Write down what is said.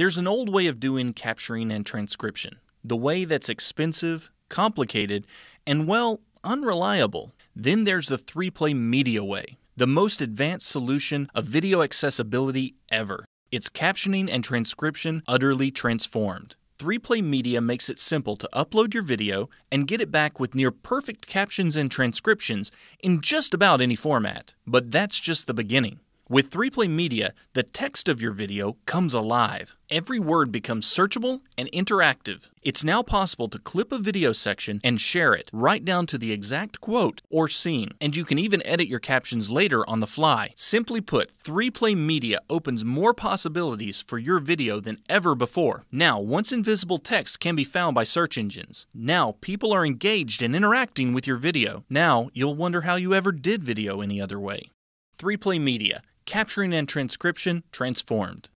There's an old way of doing capturing and transcription, the way that's expensive, complicated, and well, unreliable. Then there's the three play media way, the most advanced solution of video accessibility ever. It's captioning and transcription utterly transformed. 3Play Media makes it simple to upload your video and get it back with near perfect captions and transcriptions in just about any format. But that's just the beginning. With 3Play Media, the text of your video comes alive. Every word becomes searchable and interactive. It's now possible to clip a video section and share it right down to the exact quote or scene, and you can even edit your captions later on the fly. Simply put, 3Play Media opens more possibilities for your video than ever before. Now, once invisible text can be found by search engines, now people are engaged and interacting with your video. Now, you'll wonder how you ever did video any other way. 3Play Media capturing and transcription transformed.